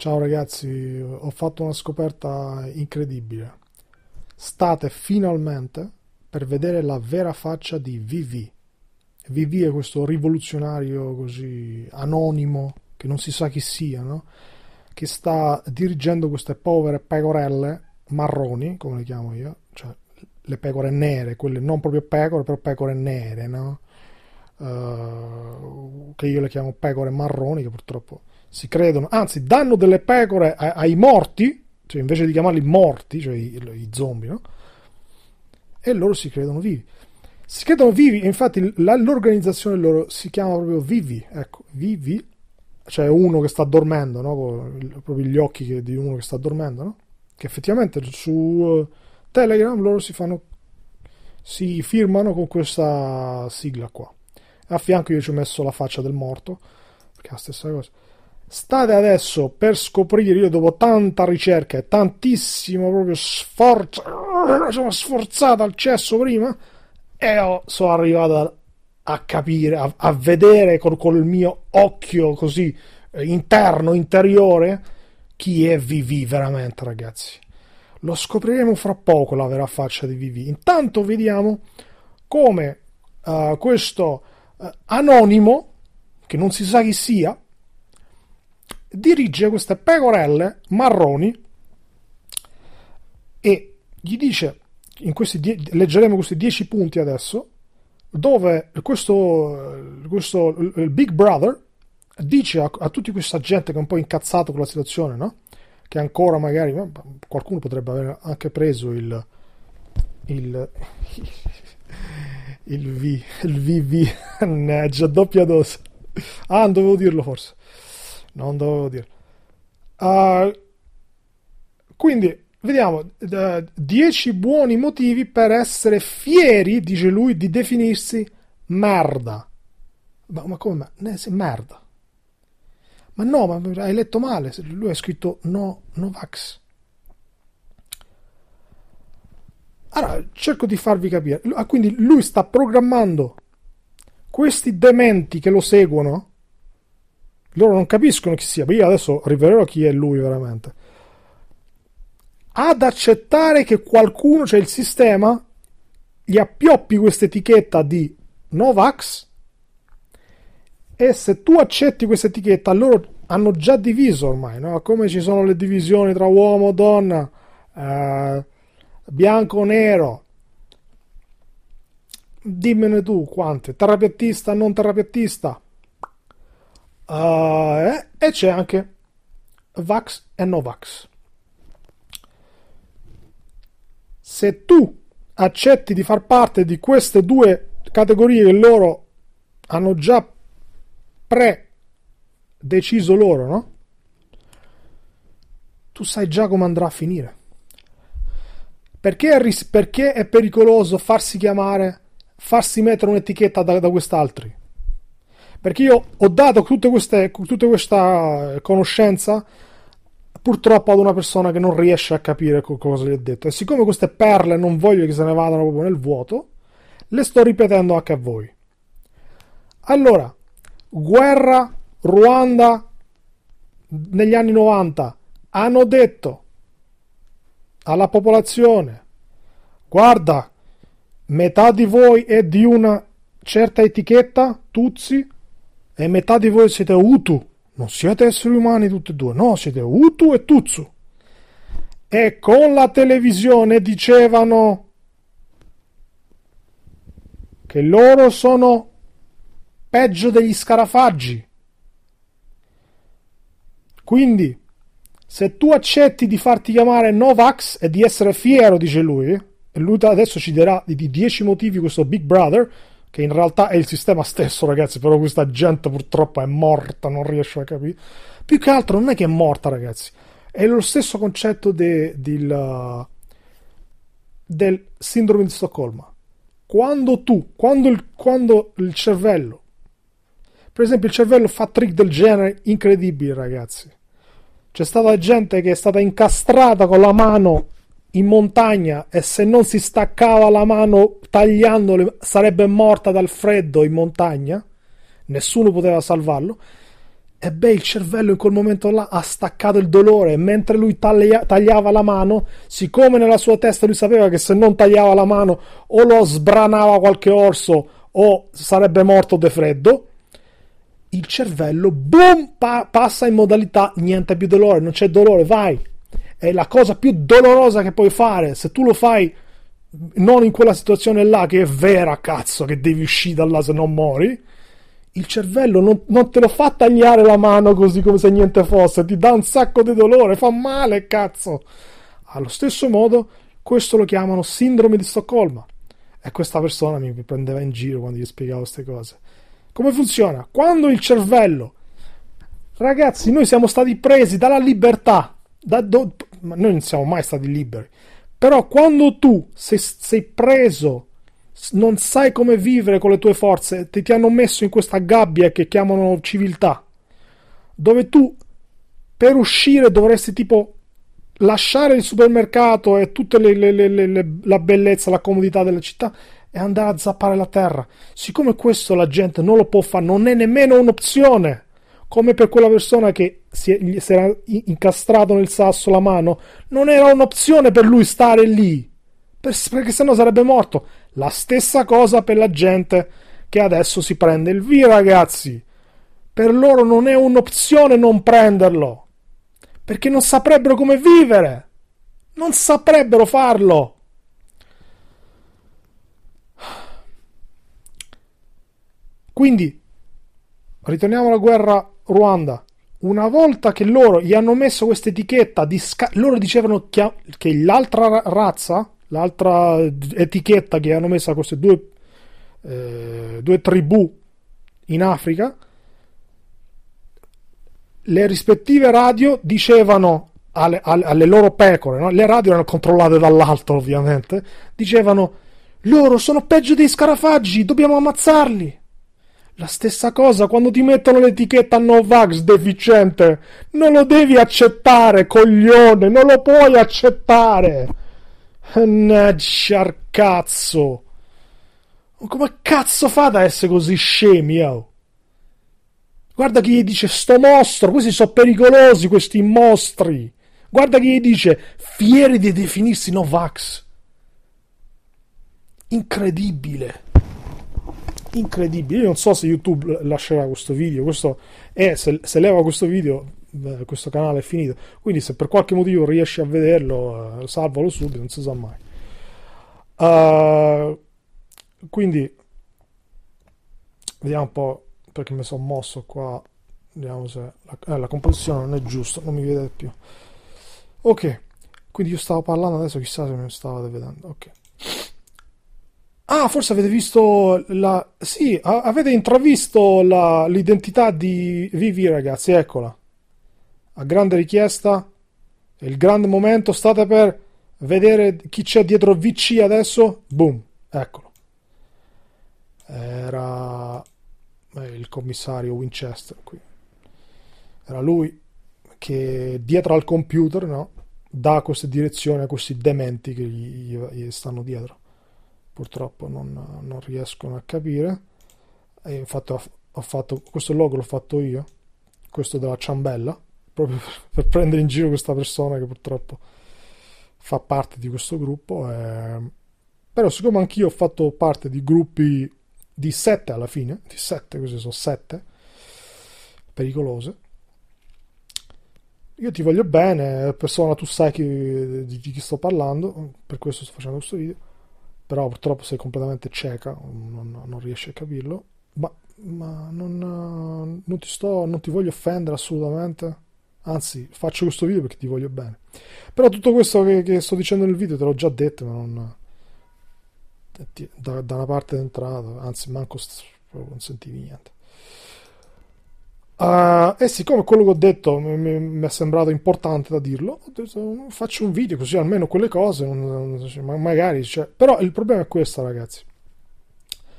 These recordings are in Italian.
Ciao ragazzi, ho fatto una scoperta incredibile. State finalmente per vedere la vera faccia di VV. VV è questo rivoluzionario così anonimo, che non si sa chi sia, no? che sta dirigendo queste povere pecorelle marroni, come le chiamo io, cioè le pecore nere, quelle non proprio pecore, però pecore nere, no? Uh, che io le chiamo pecore marroni, che purtroppo si credono, anzi danno delle pecore ai, ai morti, cioè invece di chiamarli morti, cioè i, i zombie, no? E loro si credono vivi. Si credono vivi, e infatti l'organizzazione loro si chiama proprio Vivi, ecco, Vivi, cioè uno che sta dormendo, no? proprio gli occhi di uno che sta dormendo, no? Che effettivamente su eh, Telegram loro si fanno si firmano con questa sigla qua. A fianco io ci ho messo la faccia del morto, perché è la stessa cosa. State adesso per scoprire, io dopo tanta ricerca e tantissimo proprio sforzo, sono sforzato al cesso prima e sono arrivato a, a capire, a, a, vedere col, col mio occhio così eh, interno, interiore, chi è Vivi veramente ragazzi. Lo scopriremo fra poco la vera faccia di Vivi Intanto vediamo come uh, questo uh, anonimo, che non si sa chi sia, dirige queste pecorelle marroni e gli dice, die- leggeremo questi dieci punti adesso, dove questo, questo Big Brother dice a, a tutta questa gente che è un po' incazzato con la situazione, no? che ancora magari qualcuno potrebbe aver anche preso il, il, il, V, il VV, mannaggia, doppia dose. Ah, non dovevo dirlo forse non dovevo dire. Uh, quindi vediamo 10 eh, buoni motivi per essere fieri, dice lui, di definirsi merda. Ma, ma come? Ma, merda. Ma no, ma hai letto male. Lui ha scritto no, no vax. Allora, cerco di farvi capire. Ah, quindi lui sta programmando questi dementi che lo seguono loro non capiscono chi sia, ma io adesso rivelerò chi è lui veramente. Ad accettare che qualcuno, cioè il sistema, gli appioppi questa etichetta di Novax e se tu accetti questa etichetta loro hanno già diviso ormai, no? come ci sono le divisioni tra uomo, donna, eh, bianco, nero, dimmene tu quante, terrapiattista, non terrapiattista, uh, eh, e c'è anche Vax e Novax. Se tu accetti di far parte di queste due categorie che loro hanno già pre deciso loro, no? Tu sai già come andrà a finire. Perché è, ris- perché è pericoloso farsi chiamare, farsi mettere un'etichetta da, da quest'altri? Perché io ho dato tutte queste, tutta questa conoscenza purtroppo ad una persona che non riesce a capire cosa gli ho detto. E siccome queste perle non voglio che se ne vadano proprio nel vuoto, le sto ripetendo anche a voi. Allora, guerra Ruanda negli anni 90 hanno detto alla popolazione guarda metà di voi è di una certa etichetta Tuzzi e metà di voi siete Utu. Non siete esseri umani tutti e due, no, siete Utu e Tuzu. E con la televisione dicevano che loro sono peggio degli scarafaggi. Quindi, se tu accetti di farti chiamare Novax e di essere fiero, dice lui, e lui adesso ci dirà di dieci motivi questo Big Brother, che in realtà è il sistema stesso, ragazzi, però questa gente purtroppo è morta, non riesce a capire. Più che altro non è che è morta, ragazzi, è lo stesso concetto de, de la, del sindrome di Stoccolma. Quando tu, quando il, quando il cervello, per esempio il cervello fa trick del genere incredibili, ragazzi. C'è stata gente che è stata incastrata con la mano in montagna e se non si staccava la mano tagliandole sarebbe morta dal freddo in montagna, nessuno poteva salvarlo. E beh, il cervello in quel momento là ha staccato il dolore. Mentre lui taglia- tagliava la mano, siccome nella sua testa lui sapeva che se non tagliava la mano o lo sbranava qualche orso o sarebbe morto de freddo, il cervello, boom, pa- passa in modalità niente più dolore, non c'è dolore, vai è la cosa più dolorosa che puoi fare. Se tu lo fai non in quella situazione là, che è vera, cazzo, che devi uscire da là se non mori, il cervello non, non, te lo fa tagliare la mano così come se niente fosse, ti dà un sacco di dolore, fa male, cazzo. Allo stesso modo, questo lo chiamano sindrome di Stoccolma. E questa persona mi prendeva in giro quando gli spiegavo queste cose. Come funziona? Quando il cervello... Ragazzi, noi siamo stati presi dalla libertà, da do, noi non siamo mai stati liberi. Però quando tu sei, sei preso, non sai come vivere con le tue forze, ti, ti hanno messo in questa gabbia che chiamano civiltà, dove tu per uscire dovresti tipo lasciare il supermercato e tutta la bellezza, la comodità della città e andare a zappare la terra. Siccome questo la gente non lo può fare, non è nemmeno un'opzione come per quella persona che si, si era incastrato nel sasso la mano, non era un'opzione per lui stare lì, per, perché sennò sarebbe morto. La stessa cosa per la gente che adesso si prende il via, ragazzi. Per loro non è un'opzione non prenderlo, perché non saprebbero come vivere. Non saprebbero farlo. Quindi, ritorniamo alla guerra Ruanda. Una volta che loro gli hanno messo questa etichetta, di sca- loro dicevano che, l'altra razza, l'altra etichetta che hanno messo a queste due, eh, due tribù in Africa, le rispettive radio dicevano alle, alle loro pecore, no? le radio erano controllate dall'alto ovviamente, dicevano loro sono peggio dei scarafaggi, dobbiamo ammazzarli. La stessa cosa quando ti mettono l'etichetta Novax deficiente. Non lo devi accettare, coglione, non lo puoi accettare. Annaggia cazzo. Come cazzo fa ad essere così scemi, oh? Guarda chi gli dice sto mostro, questi sono pericolosi, questi mostri. Guarda chi gli dice fieri di definirsi Novax. Incredibile incredibile. Io non so se YouTube lascerà questo video. Questo è, se, se leva questo video, eh, questo canale è finito. Quindi, se per qualche motivo riesci a vederlo, eh, salvalo subito, non si sa mai. Uh, quindi, vediamo un po' perché mi sono mosso qua. Vediamo se la, eh, la composizione non è giusta, non mi vede più. Ok, quindi io stavo parlando adesso, chissà se mi stavate vedendo. Ok. Ah, forse avete visto la... Sì, a- avete intravisto la- l'identità di Vivi, ragazzi, eccola. A grande richiesta. il grande momento. State per vedere chi c'è dietro VC adesso. Boom, eccolo. Era il commissario Winchester qui. Era lui che dietro al computer, no? Dà queste direzioni a questi dementi che gli, gli stanno dietro purtroppo non, non riescono a capire e infatti ho, ho fatto questo logo l'ho fatto io questo della ciambella proprio per prendere in giro questa persona che purtroppo fa parte di questo gruppo e... Ehm, però siccome anch'io ho fatto parte di gruppi di sette alla fine di sette queste sono sette pericolose io ti voglio bene eh, persona tu sai chi, di, di chi sto parlando per questo sto facendo questo video però purtroppo sei completamente cieca, non, non riesci a capirlo. Ma, ma non, non, ti sto, non ti voglio offendere assolutamente. Anzi, faccio questo video perché ti voglio bene. Però tutto questo che, che sto dicendo nel video te l'ho già detto, ma non. Eh, da, da una parte d'entrata, anzi, manco non sentivi niente. Uh, ah, e eh siccome quello che ho detto mi, mi, è sembrato importante da dirlo, ho detto faccio un video così almeno quelle cose, non, non, cioè, magari, cioè. però il problema è questo ragazzi,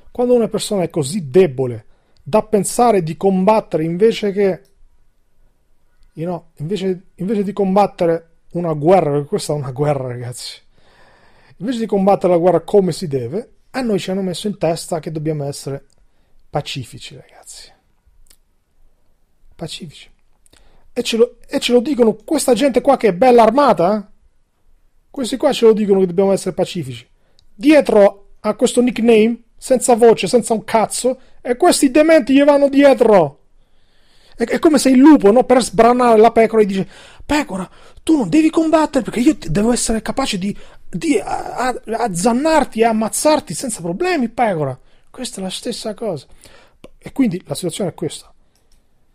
quando una persona è così debole da pensare di combattere invece che, you know, invece, invece di combattere una guerra, perché questa è una guerra ragazzi, invece di combattere la guerra come si deve, a noi ci hanno messo in testa che dobbiamo essere pacifici ragazzi pacifici. E ce, lo, e ce lo dicono questa gente qua che è bella armata? Eh? Questi qua ce lo dicono che dobbiamo essere pacifici. Dietro a questo nickname, senza voce, senza un cazzo, e questi dementi gli vanno dietro. È, come se il lupo, no, per sbranare la pecora, gli dice: Pecora, tu non devi combattere perché io devo essere capace di, di a, a, azzannarti e ammazzarti senza problemi, pecora. Questa è la stessa cosa. E quindi la situazione è questa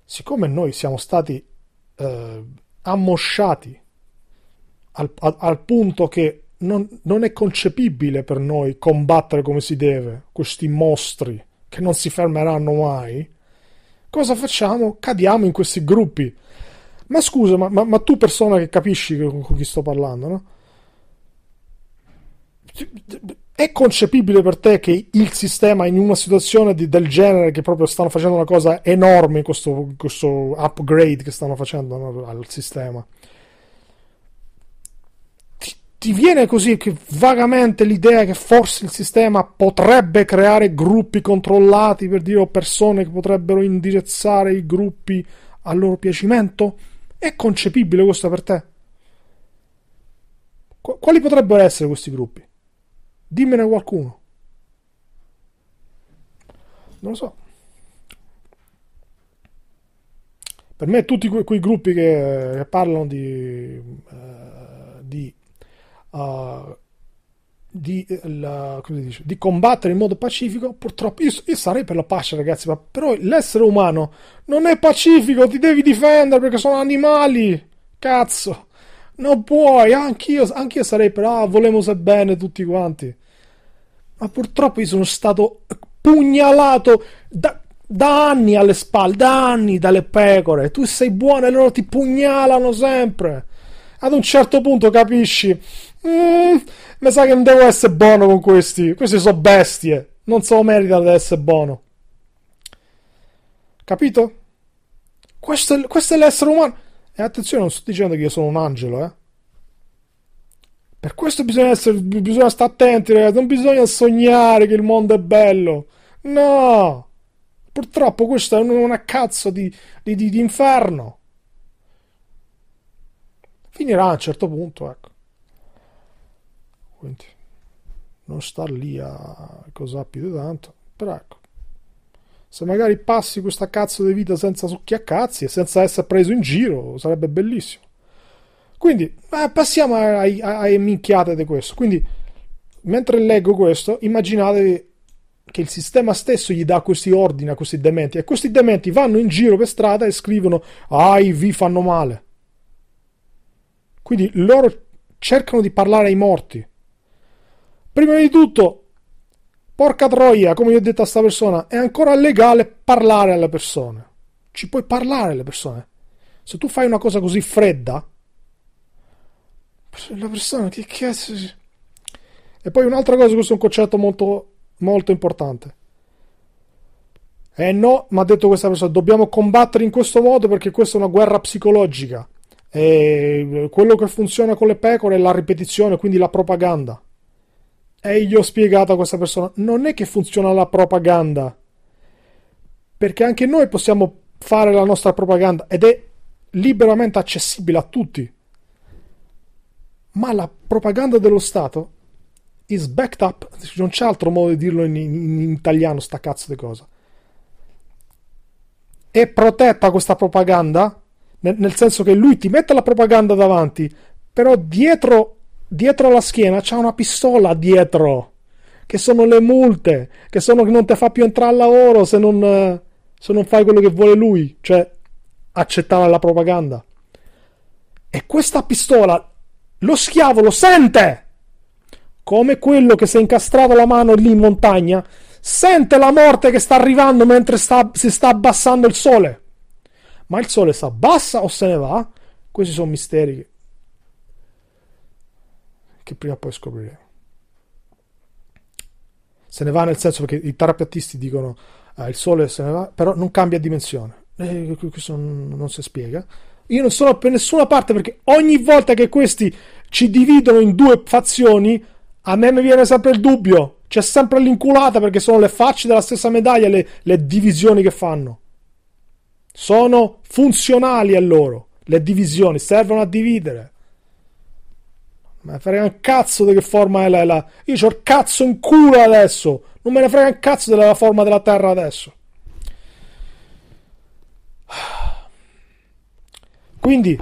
siccome noi siamo stati eh, ammosciati al, al, al punto che non, non, è concepibile per noi combattere come si deve questi mostri che non si fermeranno mai, cosa facciamo? Cadiamo in questi gruppi. Ma scusa, ma, ma, ma tu persona che capisci con chi sto parlando, no? è concepibile per te che il sistema in una situazione di, del genere che proprio stanno facendo una cosa enorme questo, questo upgrade che stanno facendo no, al sistema ti, ti, viene così che vagamente l'idea che forse il sistema potrebbe creare gruppi controllati per dire o persone che potrebbero indirizzare i gruppi a loro piacimento è concepibile questo per te? quali potrebbero essere questi gruppi? Dimmene qualcuno. Non lo so. Per me tutti que- quei gruppi che, che parlano di, uh, di, uh, di, eh, la, dice, di, combattere in modo pacifico, purtroppo io, io, sarei per la pace ragazzi, ma però l'essere umano non è pacifico, ti devi difendere perché sono animali. Cazzo. Non puoi, anch'io, anch'io sarei per, ah, volevo se bene tutti quanti. Ma purtroppo io sono stato pugnalato da, da anni alle spalle, da anni dalle pecore. Tu sei buono e loro ti pugnalano sempre. Ad un certo punto capisci, mm, mi sa che non devo essere buono con questi. Questi sono bestie. Non sono meritano di essere buono. Capito? Questo è, questo è l'essere umano. E attenzione, non sto dicendo che io sono un angelo, eh. Per questo bisogna, essere, bisogna stare attenti, ragazzi. Non bisogna sognare che il mondo è bello. No! Purtroppo questo è una cazzo di, di, di, di inferno. Finirà a un certo punto, ecco. Quindi, non star lì a cosa più di tanto. Però ecco. Se magari passi questa cazzo di vita senza succhiacazzi e senza essere preso in giro, sarebbe bellissimo. Quindi, eh, passiamo ai minchiate di questo. Quindi, mentre leggo questo, immaginatevi che il sistema stesso gli dà questi ordini a questi dementi e questi dementi vanno in giro per strada e scrivono ah i V fanno male quindi loro cercano di parlare ai morti prima di tutto Porca troia, come gli ho detto a sta persona, è ancora legale parlare alle persone. Ci puoi parlare alle persone. Se tu fai una cosa così fredda, la persona che cazzo... E poi un'altra cosa, questo è un concetto molto, molto importante. Eh no, ma ha detto questa persona, dobbiamo combattere in questo modo perché questa è una guerra psicologica. E quello che funziona con le pecore è la ripetizione, quindi la propaganda. E gli ho spiegato a questa persona, non è che funziona la propaganda, perché anche noi possiamo fare la nostra propaganda ed è liberamente accessibile a tutti. Ma la propaganda dello Stato is backed up, non c'è altro modo di dirlo in, in, in italiano, sta cazzo di cosa. È protetta questa propaganda, nel, nel senso che lui ti mette la propaganda davanti, però dietro dietro la schiena c'ha una pistola dietro che sono le multe che sono che non ti fa più entrare al lavoro se non, eh, se non fai quello che vuole lui cioè accettare la propaganda e questa pistola lo schiavo lo sente come quello che si è incastrato la mano lì in montagna sente la morte che sta arrivando mentre sta, si sta abbassando il sole ma il sole si abbassa o se ne va questi sono misteri che prima o poi scopriremo. Se ne va nel senso perché i tarapiattisti dicono eh, il sole se ne va, però non cambia dimensione. Eh, questo non, non si spiega. Io non sono per nessuna parte perché ogni volta che questi ci dividono in due fazioni, a me mi viene sempre il dubbio. C'è sempre l'inculata perché sono le facce della stessa medaglia le, le divisioni che fanno. Sono funzionali a loro le divisioni, servono a dividere. Ma frega un cazzo di che forma è la. Io ho il cazzo in culo adesso. Non me ne frega un cazzo della forma della Terra adesso. Quindi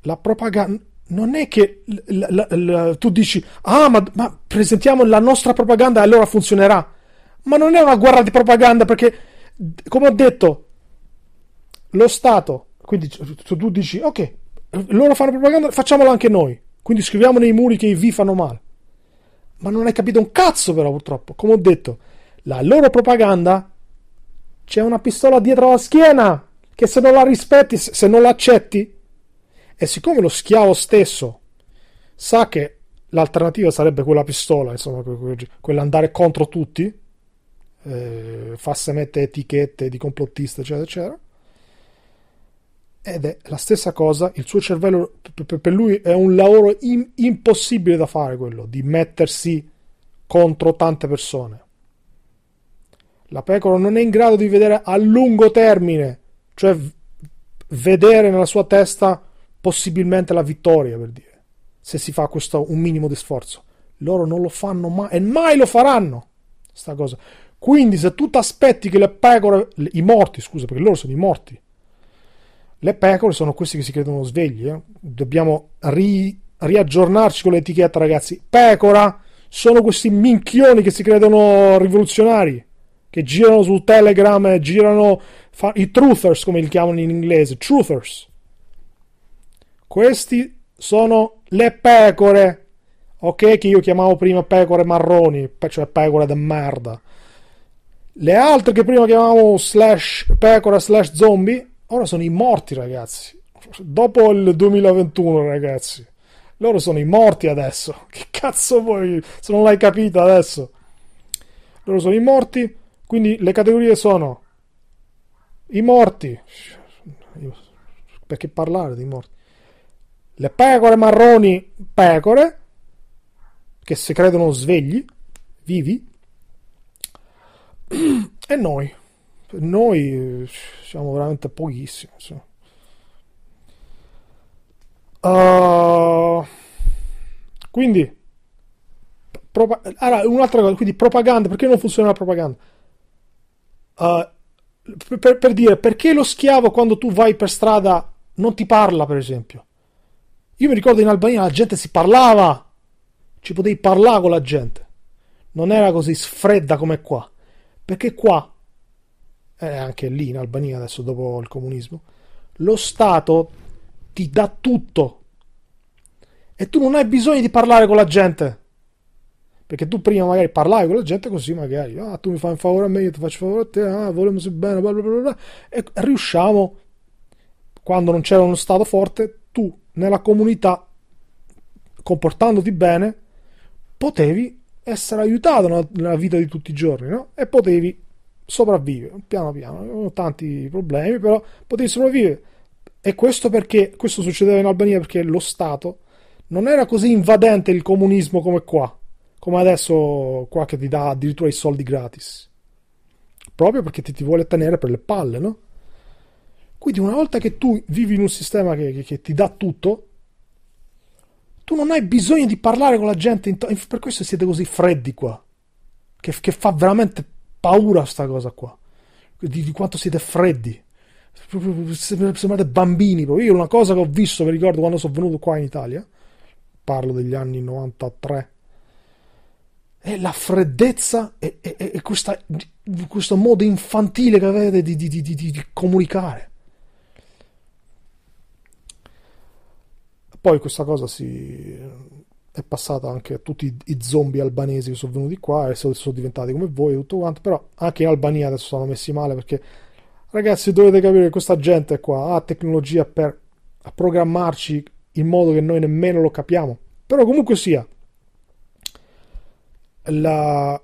la propaganda non è che la, la, la, tu dici ah ma, ma, presentiamo la nostra propaganda e allora funzionerà. Ma non è una guerra di propaganda perché come ho detto lo Stato, quindi tu, tu dici ok, loro fanno propaganda, facciamola anche noi. Quindi scriviamo nei muri che i V fanno male. Ma non hai capito un cazzo però purtroppo. Come ho detto, la loro propaganda c'è una pistola dietro la schiena che se non la rispetti, se non la accetti, e siccome lo schiavo stesso sa che l'alternativa sarebbe quella pistola, insomma, quell'andare contro tutti, eh, farsi mettere etichette di complottista, eccetera, eccetera, ed è la stessa cosa, il suo cervello per lui è un lavoro in, impossibile da fare quello di mettersi contro tante persone. La pecora non è in grado di vedere a lungo termine, cioè vedere nella sua testa possibilmente la vittoria, per dire, se si fa questo un minimo di sforzo. Loro non lo fanno mai e mai lo faranno. Sta cosa. Quindi se tu ti aspetti che le pecore, i morti, scusa, perché loro sono i morti, le pecore sono questi che si credono svegli. Eh? Dobbiamo ri- riaggiornarci con l'etichetta, ragazzi. Pecora sono questi minchioni che si credono rivoluzionari, che girano su Telegram, girano fa- i truthers, come li chiamano in inglese, truthers. Questi sono le pecore. Ok, che io chiamavo prima pecore marroni, cioè pecore da merda. Le altre che prima chiamavamo slash pecora slash zombie Ora sono i morti, ragazzi. Dopo il 2021, ragazzi. Loro sono i morti adesso. Che cazzo vuoi? Se non l'hai capito adesso. Loro sono i morti. Quindi le categorie sono i morti. Perché parlare di morti? Le pecore marroni, pecore, che si credono svegli, vivi. E noi. Noi eh, siamo veramente pochissimi. Insomma. Uh, quindi, pro, allora, un'altra cosa, quindi propaganda, perché non funziona la propaganda? Uh, per, per dire, perché lo schiavo quando tu vai per strada non ti parla, per esempio? Io mi ricordo in Albania la gente si parlava, ci potevi parlare con la gente, non era così sfredda come qua, perché qua eh, anche lì in Albania adesso dopo il comunismo, lo Stato ti dà tutto e tu non hai bisogno di parlare con la gente. Perché tu prima magari parlavi con la gente così, magari, ah, tu mi fai un favore a me, io ti faccio favore a te, ah, vogliamo se bene, bla bla bla bla. E riusciamo, quando non c'era uno Stato forte, tu nella comunità, comportandoti bene, potevi essere aiutato nella vita di tutti i giorni, no? E potevi sopravvive piano piano, avevano tanti problemi, però potevi sopravvivere. E questo perché questo succedeva in Albania perché lo Stato non era così invadente il comunismo come qua, come adesso qua che ti dà addirittura i soldi gratis. Proprio perché ti, ti vuole tenere per le palle, no? Quindi una volta che tu vivi in un sistema che, che, che ti dà tutto, tu non hai bisogno di parlare con la gente, to- per questo siete così freddi qua, che, che fa veramente paura sta cosa qua, di, di quanto siete freddi, sembrate bambini. proprio. Io una cosa che ho visto, mi ricordo quando sono venuto qua in Italia, parlo degli anni 93, è la freddezza e, e, e questa, questo modo infantile che avete di, di, di, di comunicare. Poi questa cosa si è passata anche a tutti i, zombie albanesi che sono venuti qua e sono, sono diventati come voi e tutto quanto, però anche in Albania adesso sono messi male perché ragazzi dovete capire che questa gente qua ha tecnologia per programmarci in modo che noi nemmeno lo capiamo, però comunque sia la...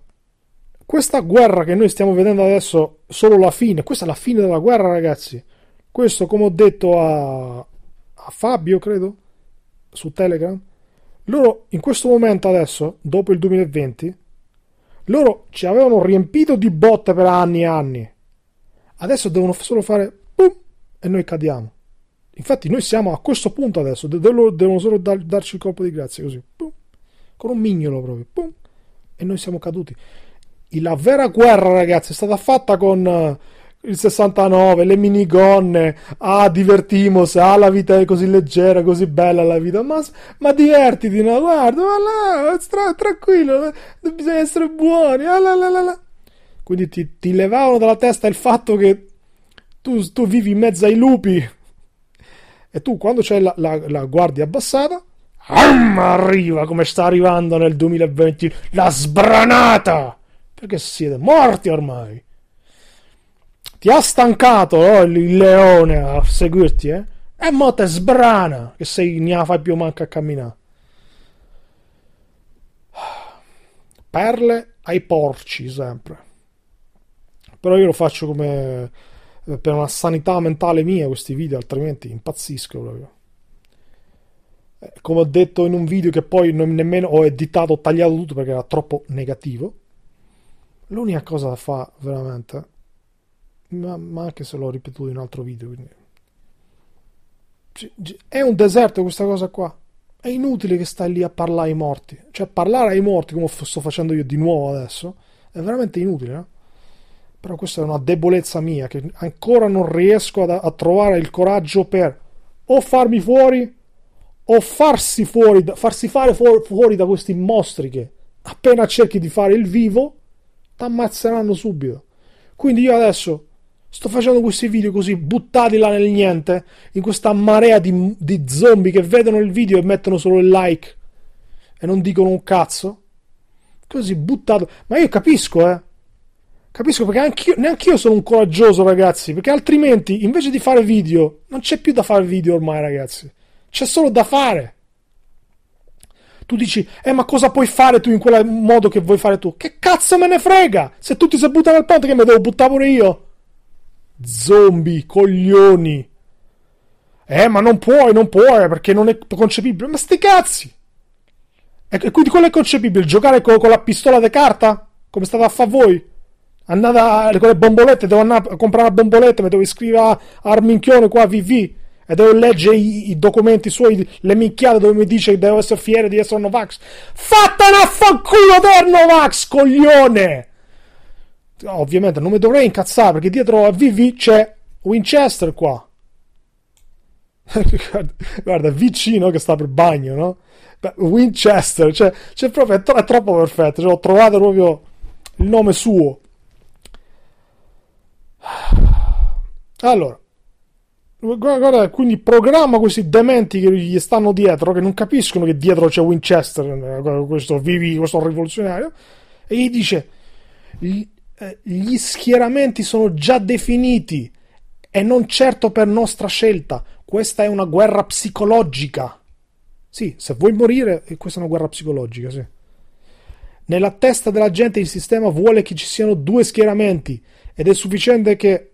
questa guerra che noi stiamo vedendo adesso, solo la fine, questa è la fine della guerra ragazzi, questo come ho detto a, a Fabio credo su Telegram loro in questo momento adesso, dopo il 2020, loro ci avevano riempito di botte per anni e anni. Adesso devono solo fare pum e noi cadiamo. Infatti noi siamo a questo punto adesso, loro devono solo dar, darci il colpo di grazia così, pum, con un mignolo proprio, pum, e noi siamo caduti. E la vera guerra, ragazzi, è stata fatta con il 69, le minigonne, ah, divertimos, ah, la vita è così leggera, così bella la vita, ma, ma divertiti, no? Guarda, ma là, stra- tranquillo, bisogna essere buoni, ah, là, là, là, Quindi ti, ti, levavano dalla testa il fatto che tu, tu, vivi in mezzo ai lupi e tu quando c'è la, la, la guardia abbassata, ah, arriva come sta arrivando nel 2020 la sbranata, perché siete morti ormai ti ha stancato oh, il leone a seguirti, eh? E mo te sbrana che sei ne fai più manca a camminare. Perle ai porci sempre. Però io lo faccio come eh, per una sanità mentale mia questi video, altrimenti impazzisco proprio. Eh, come ho detto in un video che poi non nemmeno ho editato, ho tagliato tutto perché era troppo negativo. L'unica cosa da fare veramente ma, ma anche se l'ho ripetuto in un altro video. Quindi... Cioè, è un deserto questa cosa qua. È inutile che stai lì a parlare ai morti. Cioè, parlare ai morti, come sto facendo io di nuovo adesso, è veramente inutile. No? Però questa è una debolezza mia che ancora non riesco a, a trovare il coraggio per o farmi fuori o farsi fuori, da, farsi fare fuori, fuori da questi mostri che appena cerchi di fare il vivo ti ammazzeranno subito. Quindi io adesso Sto facendo questi video così buttati là nel niente, in questa marea di, di zombie che vedono il video e mettono solo il like e non dicono un cazzo. Così buttato. Ma io capisco, eh. Capisco perché anch'io, neanche io sono un coraggioso, ragazzi. Perché altrimenti, invece di fare video, non c'è più da fare video ormai, ragazzi. C'è solo da fare. Tu dici, eh, ma cosa puoi fare tu in quel modo che vuoi fare tu? Che cazzo me ne frega? Se tutti si buttano al ponte, che me devo buttare pure io? Zombie, coglioni. Eh, ma non puoi, non puoi, perché non è concepibile. Ma sti cazzi! E, quindi quello è concepibile? Giocare con, con la pistola di carta? Come state a fare voi? Andate a, con le bombolette, devo andare a comprare la bomboletta, mi devo iscrivere al minchione qua a VV e devo leggere i, i, documenti suoi, le minchiate dove mi dice che devo essere fiero di essere un Novax. Fatta una fanculo per Novax, coglione! ovviamente non mi dovrei incazzare perché dietro a VV c'è Winchester qua. guarda, guarda, vicino che sta per bagno, no? Winchester, cioè, cioè proprio, è, tro- è, troppo perfetto, cioè, ho trovato proprio il nome suo. Allora, guarda, quindi programma questi dementi che gli stanno dietro, che non capiscono che dietro c'è Winchester, eh, questo vivi, questo rivoluzionario, e gli dice eh, gli schieramenti sono già definiti e non certo per nostra scelta. Questa è una guerra psicologica. Sì, se vuoi morire, eh, questa è una guerra psicologica, sì. Nella testa della gente il sistema vuole che ci siano due schieramenti ed è sufficiente che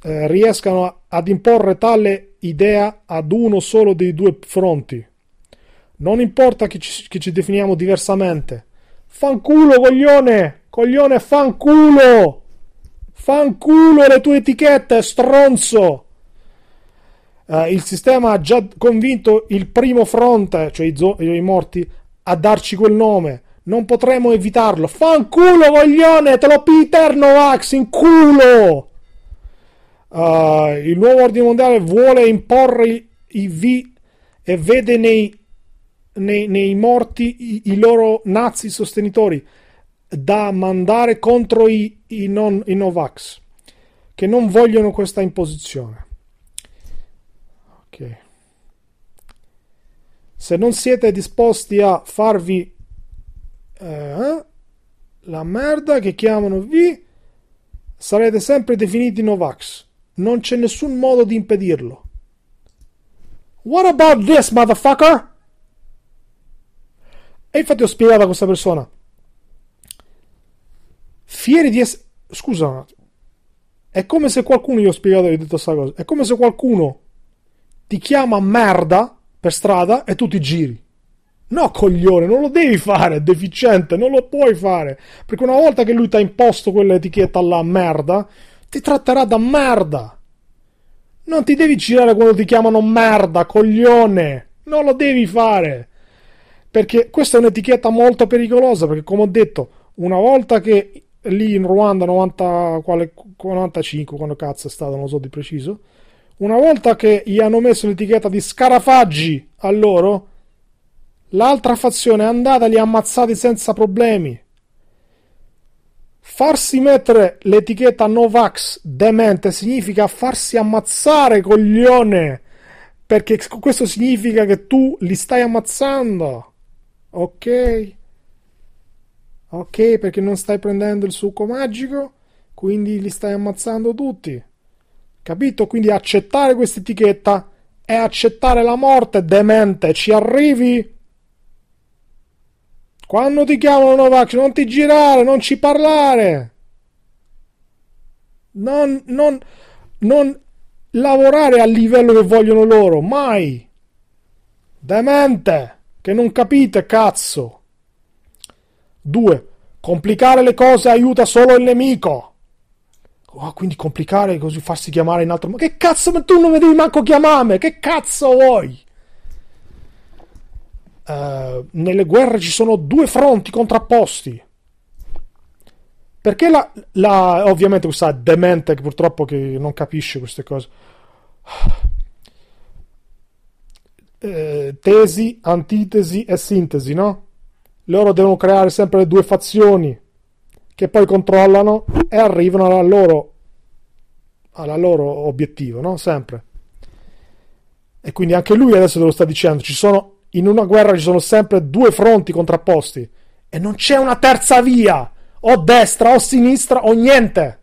eh, riescano a, ad imporre tale idea ad uno solo dei due fronti. Non importa che ci, che ci definiamo diversamente. Fanculo, coglione! Coglione, fanculo! Fanculo le tue etichette, stronzo! Uh, il sistema ha già convinto il primo fronte, cioè i, zo- i morti, a darci quel nome. Non potremo evitarlo. Fanculo, coglione! Te lo Peter Novax in culo! Uh, il nuovo ordine mondiale vuole imporre i V e vede nei, nei, nei morti i, i loro nazi sostenitori da mandare contro i, i, non, i Novax che non vogliono questa imposizione. Ok. Se non siete disposti a farvi eh, la merda che chiamano vi, sarete sempre definiti Novax. Non c'è nessun modo di impedirlo. What about this, motherfucker? E infatti ho spiegato a questa persona fieri di essere... Scusa, è come se qualcuno, io ho spiegato e ho detto questa cosa, è come se qualcuno ti chiama merda per strada e tu ti giri. No, coglione, non lo devi fare, deficiente, non lo puoi fare. Perché una volta che lui ti ha imposto quell'etichetta alla merda, ti tratterà da merda. Non ti devi girare quando ti chiamano merda, coglione. Non lo devi fare. Perché questa è un'etichetta molto pericolosa, perché come ho detto, una volta che lì in Ruanda 90, quale, 95, quando cazzo è stato, non lo so di preciso. Una volta che gli hanno messo l'etichetta di scarafaggi a loro, l'altra fazione è andata e li ha ammazzati senza problemi. Farsi mettere l'etichetta Novax demente significa farsi ammazzare, coglione! Perché questo significa che tu li stai ammazzando. Ok? Ok, perché non stai prendendo il succo magico, quindi li stai ammazzando tutti. Capito? Quindi accettare questa etichetta è accettare la morte, demente. Ci arrivi? Quando ti chiamano Novax, non ti girare, non ci parlare. Non, non, non lavorare al livello che vogliono loro, mai. Demente, che non capite, cazzo. 2. Complicare le cose aiuta solo il nemico. Oh, quindi complicare così farsi chiamare in altro modo. Che cazzo, ma tu non mi devi manco chiamare? Che cazzo vuoi? Uh, nelle guerre ci sono due fronti contrapposti. Perché la, la, ovviamente questa demente purtroppo che non capisce queste cose. Uh, tesi, antitesi e sintesi, no? loro devono creare sempre le due fazioni che poi controllano e arrivano alla loro, alla loro obiettivo, no? Sempre. E quindi anche lui adesso te lo sta dicendo, ci sono, in una guerra ci sono sempre due fronti contrapposti e non c'è una terza via, o destra o sinistra o niente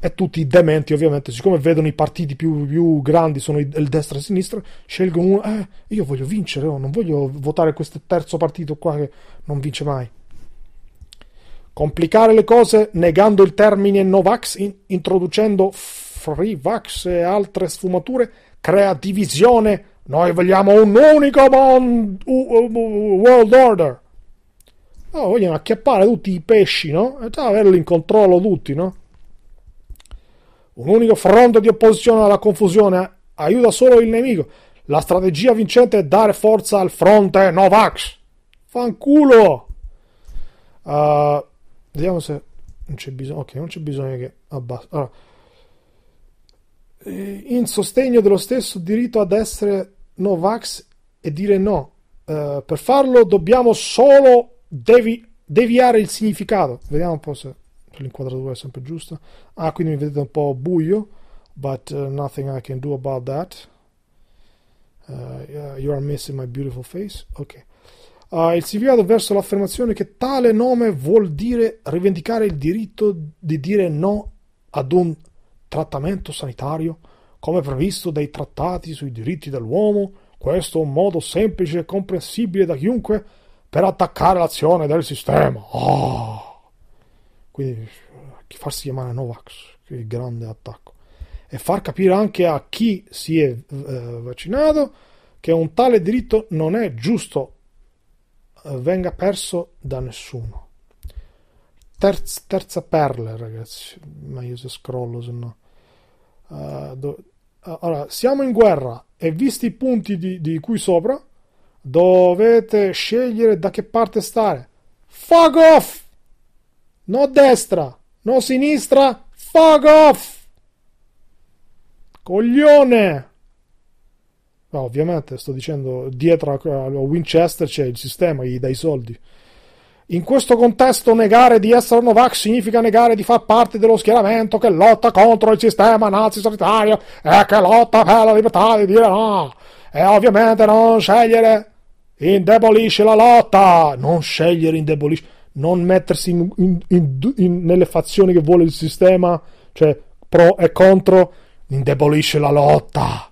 e tutti i dementi ovviamente siccome vedono i partiti più, più grandi sono il, destra e il sinistra scelgono uno eh, io voglio vincere oh, non voglio votare questo terzo partito qua che non vince mai complicare le cose negando il termine Novax in, introducendo free vax e altre sfumature crea divisione noi vogliamo un unico mon- world order no, oh, vogliono acchiappare tutti i pesci no? e avere in controllo tutti no? Un unico fronte di opposizione alla confusione aiuta solo il nemico. La strategia vincente è dare forza al fronte Novax. Fanculo! Uh, vediamo se non c'è bisogno. Ok, non c'è bisogno che abbassi. Allora, eh, in sostegno dello stesso diritto ad essere Novax e dire no. Uh, per farlo dobbiamo solo devi, deviare il significato. Vediamo un po' se che l'inquadratura è sempre giusta. Ah, quindi mi vedete un po' buio, but uh, nothing I can do about that. Uh, you are missing my beautiful face. Ok. Uh, il significato verso l'affermazione che tale nome vuol dire rivendicare il diritto di dire no ad un trattamento sanitario come previsto dai trattati sui diritti dell'uomo. Questo è un modo semplice e comprensibile da chiunque per attaccare l'azione del sistema. Oh quindi farsi chiamare Novax, che grande attacco, e far capire anche a chi si è eh, vaccinato che un tale diritto non è giusto eh, venga perso da nessuno. Terz, terza perla, ragazzi, ma io se scrollo se no. Uh, do, uh, allora, siamo in guerra e visti i punti di, di qui sopra, dovete scegliere da che parte stare. Fuck off! no destra, no sinistra, fuck off! Coglione! No, ovviamente sto dicendo dietro a Winchester c'è il sistema, gli dai soldi. In questo contesto negare di essere Novak significa negare di far parte dello schieramento che lotta contro il sistema nazi-sanitario e che lotta per la libertà di dire no. E ovviamente non scegliere indebolisce la lotta. Non scegliere indebolisce non mettersi in, in, in, nelle fazioni che vuole il sistema, cioè pro e contro, indebolisce la lotta.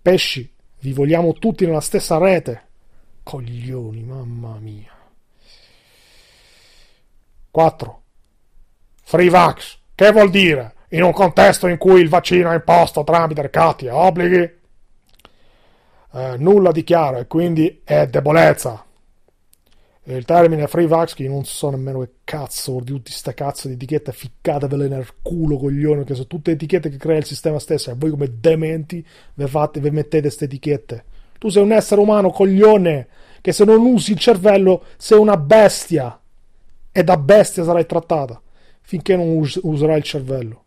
Pesci, vi vogliamo tutti nella stessa rete. Coglioni, mamma mia. 4. Free Vax. Che vuol dire? In un contesto in cui il vaccino è imposto tramite recati e obblighi? Eh, nulla di chiaro e quindi è debolezza. Eh, il termine free vax che io non so nemmeno che cazzo di dire tutti sta cazzo di etichette ficcatevele nel culo coglione che sono tutte etichette che crea il sistema stesso e voi come dementi ve, fate, ve mettete queste etichette tu sei un essere umano coglione che se non usi il cervello sei una bestia e da bestia sarai trattata finché non us- userai il cervello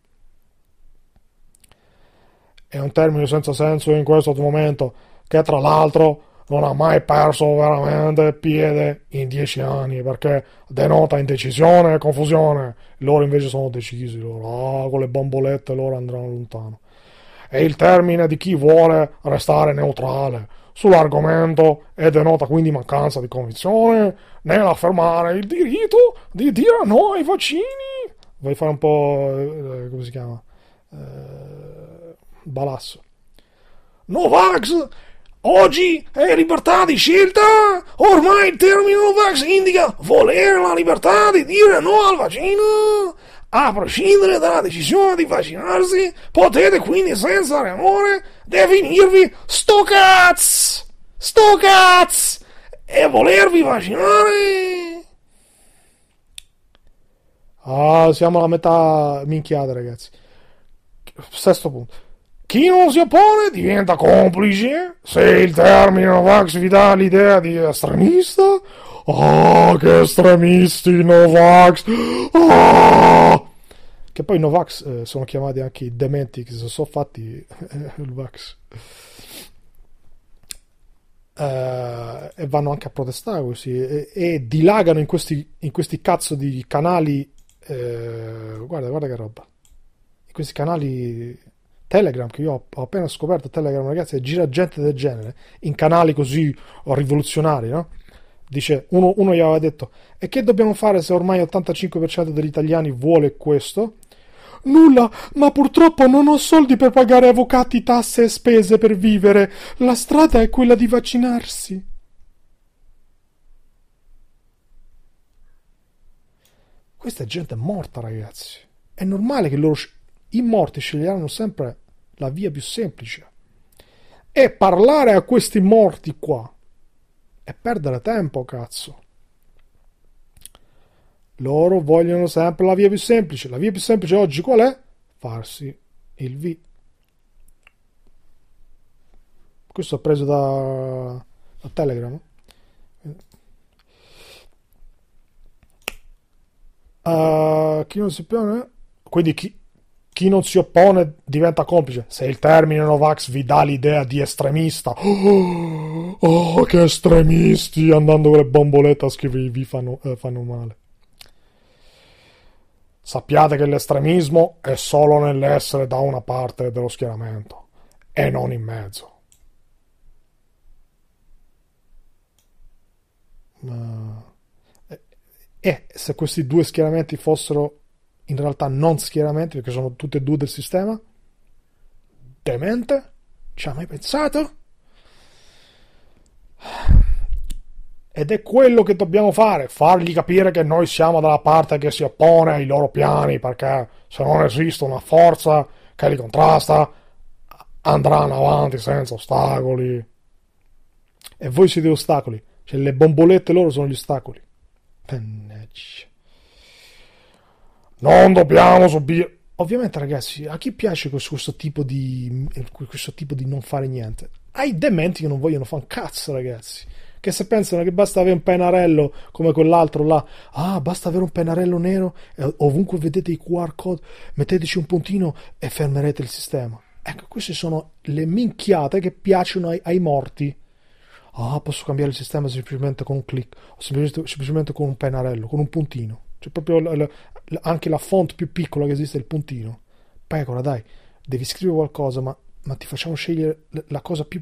è un termine senza senso in questo momento che tra l'altro non ha mai perso veramente piede in dieci anni perché denota indecisione e confusione. Loro invece sono decisi, loro ah, con le bombolette loro andranno lontano. È il termine di chi vuole restare neutrale sull'argomento e denota quindi mancanza di convinzione nell'affermare il diritto di dire no ai vaccini. Vuoi fare un po' eh, eh come si chiama? Eh, balasso. Novax Oggi è libertà di scelta? Ormai il termine Novax indica volere la libertà di dire no al vaccino? A prescindere dalla decisione di vaccinarsi, potete quindi senza remore definirvi stocaz! Stocaz! E volervi vaccinare! Ah, siamo alla metà minchiata, ragazzi. Sesto punto. Chi non si oppone diventa complice. Se il termine Novax vi dà l'idea di estremista, oh, che estremisti Novax! Oh! Che poi i Novax eh, sono chiamati anche i dementi che si sono fatti eh, il Vax. Uh, e vanno anche a protestare così e, e dilagano in questi, in questi, cazzo di canali eh, guarda guarda che roba in questi canali Telegram, che io ho appena scoperto Telegram, ragazzi, gira gente del genere, in canali così oh, rivoluzionari, no? Dice, uno, uno gli aveva detto, e che dobbiamo fare se ormai l'85% degli italiani vuole questo? Nulla, ma purtroppo non ho soldi per pagare avvocati, tasse e spese per vivere. La strada è quella di vaccinarsi. Questa è gente morta, ragazzi. È normale che loro i morti sceglieranno sempre la via più semplice. E parlare a questi morti qua è perdere tempo, cazzo. Loro vogliono sempre la via più semplice. La via più semplice oggi qual è? Farsi il V. Questo ho preso da, da Telegram. Uh, chi non si piano? Quindi chi, chi non si oppone diventa complice. Se il termine Novax vi dà l'idea di estremista, oh, oh che estremisti andando con le bombolette a scrivere vi fanno, eh, fanno male. Sappiate che l'estremismo è solo nell'essere da una parte dello schieramento e non in mezzo. Uh, e, e se questi due schieramenti fossero in realtà non schieramenti perché sono tutte e due del sistema? Demente? Ci ha mai pensato? Ed è quello che dobbiamo fare, fargli capire che noi siamo dalla parte che si oppone ai loro piani, perché se non esiste una forza che li contrasta, andranno avanti senza ostacoli. E voi siete ostacoli, cioè le bombolette loro sono gli ostacoli. Penneggia. Non dobbiamo subire. Ovviamente, ragazzi, a chi piace questo, questo, tipo di, questo tipo di non fare niente? Ai dementi che non vogliono fare un cazzo, ragazzi che se pensano che basta avere un pennarello come quell'altro là, ah, basta avere un pennarello nero e ovunque vedete i QR code, metteteci un puntino e fermerete il sistema. Ecco, queste sono le minchiate che piacciono ai, ai morti. Ah, posso cambiare il sistema semplicemente con un click, o semplicemente, semplicemente, con un pennarello, con un puntino. Cioè, proprio anche la font più piccola che esiste, il puntino. Pecora, dai, devi scrivere qualcosa, ma, ma ti facciamo scegliere la cosa più,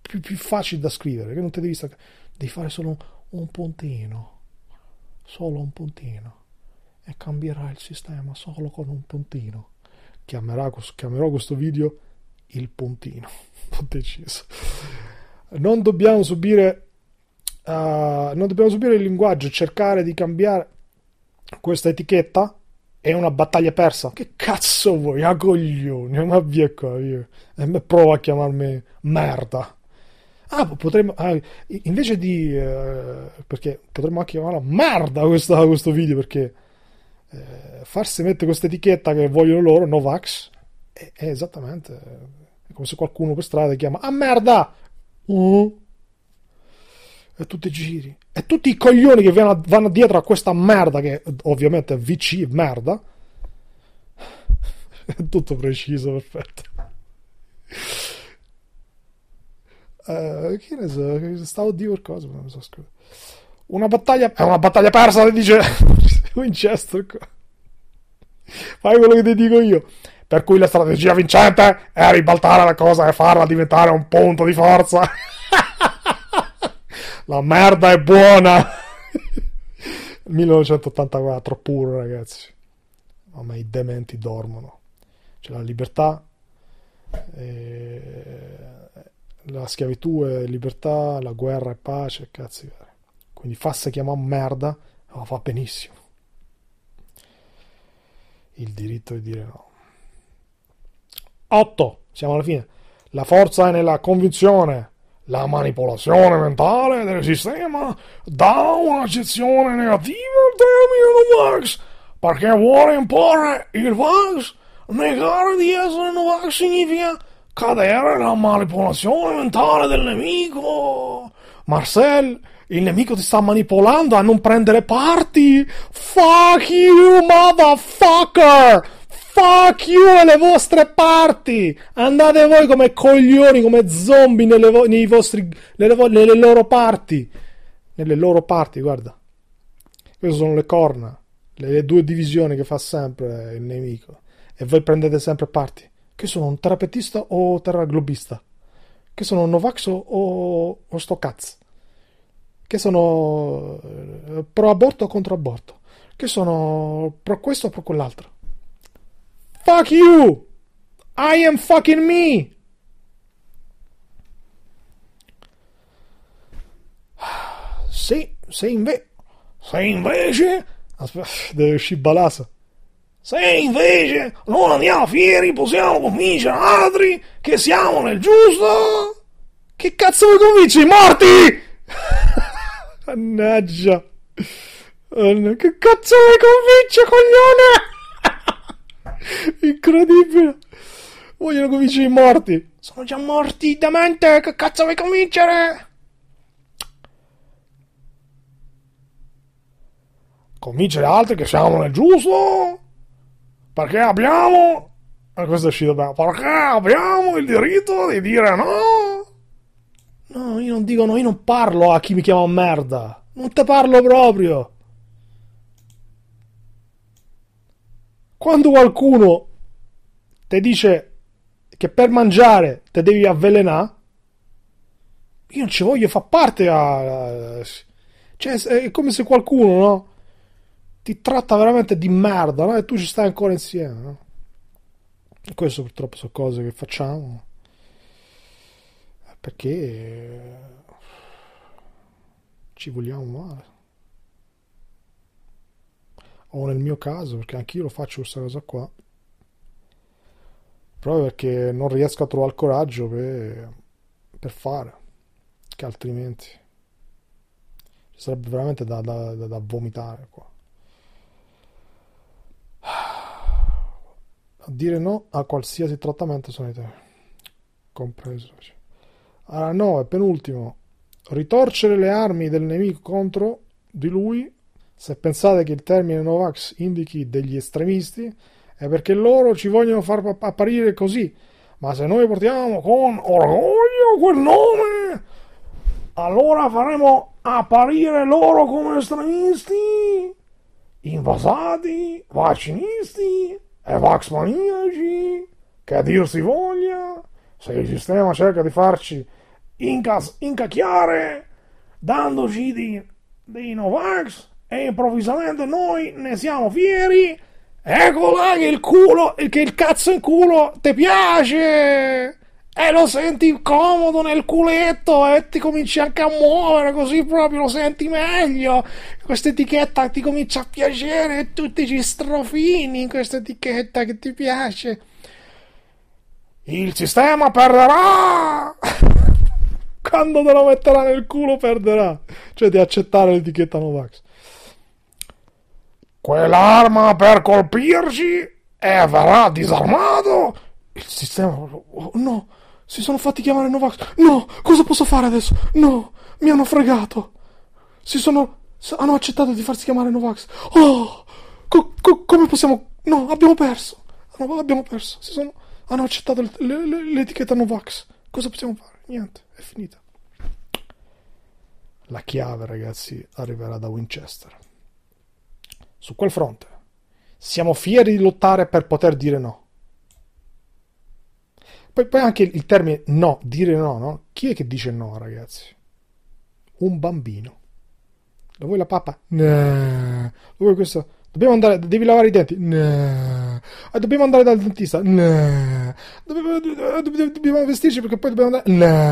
più, più facile da scrivere, che non ti devi staccare. Devi fare solo un puntino, solo un puntino. E cambierà il sistema solo con un puntino. Chiamerà, chiamerò questo video il puntino. Ho deciso. Non dobbiamo subire Uh, non dobbiamo subire il linguaggio, cercare di cambiare questa etichetta è una battaglia persa. Che cazzo vuoi, a ah, coglione? Ma via qua, io. E eh, prova a chiamarmi merda. Ah, potremmo. Ah, invece di. Eh, perché potremmo anche chiamarla merda questa, questo video perché. Eh, farsi mettere questa etichetta che vogliono loro, Novax, è, è esattamente. È eh, come se qualcuno per strada chiama. Ah, merda! Uh, e tutti i giri e tutti i coglioni che vanno, vanno dietro a questa merda che ovviamente è VC merda è tutto preciso perfetto uh, eh, che ne so stavo di qualcosa ma non so scusa una battaglia è una battaglia persa dice Winchester qua. fai quello che ti dico io per cui la strategia vincente è ribaltare la cosa e farla diventare un punto di forza la merda è buona 1984 puro ragazzi oh, ma i dementi dormono c'è la libertà eh, la schiavitù è libertà la guerra è pace cazzi quindi fa se chiama merda ma fa benissimo il diritto di dire no 8 siamo alla fine la forza è nella convinzione la manipolazione mentale del sistema dà un'accezione negativa al termine del Vax perché vuole imporre il Vax. Negare di essere Novax significa cadere nella manipolazione mentale del nemico. Marcel, il nemico ti sta manipolando a non prendere parti. Fuck you, motherfucker! Fuck you alle vostre parti! Andate voi come coglioni, come zombie nelle, vo- vostri, nelle, vo- nelle loro parti. Nelle loro parti, guarda. Queste sono le corna, le, le due divisioni che fa sempre il nemico. E voi prendete sempre parti. Che sono un terapeutista o terraglobista? Che sono un Novax o, o sto cazzo? Che sono eh, pro aborto o contro aborto? Che sono pro questo o pro quell'altro? Fuck you! I am fucking me! Se, se, inve- se invece... Aspetta, deve uscire balasa. Se invece non andiamo fieri, possiamo convincere altri che siamo nel giusto. Che cazzo vuoi convincere? Morti! Annaggia. Che cazzo vuoi convincere, coglione? Incredibile. Vogliono convincere i morti. Sono già morti, demente. Che cazzo vuoi convincere? Convincere altri che siamo nel giusto? Perché abbiamo... E questo è uscito bene. Perché abbiamo il diritto di dire no? No, io non dico no, io non parlo a chi mi chiama merda. Non te parlo proprio. Quando qualcuno ti dice che per mangiare te devi avvelenare, io non ci voglio far parte. A... Cioè, è come se qualcuno, no? Ti tratta veramente di merda, no? E tu ci stai ancora insieme, no? E questo purtroppo sono cose che facciamo. Perché ci vogliamo male o nel mio caso, perché anch'io lo faccio questa cosa qua, proprio perché non riesco a trovare il coraggio per, per fare, che altrimenti ci sarebbe veramente da, da, da, da vomitare qua. A dire no a qualsiasi trattamento sono i sanitario, compreso. Cioè. Allora, no, e penultimo. Ritorcere le armi del nemico contro di lui se pensate che il termine Novax indichi degli estremisti, è perché loro ci vogliono far apparire così. Ma se noi portiamo con orgoglio quel nome, allora faremo apparire loro come estremisti, invasati, vaccinisti e vax maniaci. Che a dir si voglia, se il sistema cerca di farci incas- incacchiare dandoci dei Novax e improvvisamente noi ne siamo fieri. Eccola che il culo, che il cazzo in culo ti piace! E lo senti comodo nel culetto e ti cominci anche a muovere così proprio lo senti meglio. Questa etichetta ti comincia a piacere e tutti ci strofini in questa etichetta che ti piace. Il sistema perderà! Quando te lo metterà nel culo perderà. Cioè di accettare l'etichetta Novax quell'arma per colpirci e verrà disarmato. Il sistema. no, si sono fatti chiamare Novax. No, cosa posso fare adesso? No, mi hanno fregato. Si sono. hanno accettato di farsi chiamare Novax. Oh, co- co- come possiamo. No, abbiamo perso. No, abbiamo perso. Si sono. hanno accettato l- l- l- l'etichetta Novax. Cosa possiamo fare? Niente, è finita. La chiave, ragazzi, arriverà da Winchester su quel fronte. Siamo fieri di lottare per poter dire no. Poi, poi anche il termine no, dire no, no, Chi è che dice no, ragazzi? Un bambino. Lo vuoi la pappa? No. Lo vuoi questo? Dobbiamo andare, devi lavare i denti? No. Ah, dobbiamo andare dal dentista? No. Dobbiamo, dobbiamo vestirci perché poi dobbiamo andare? No.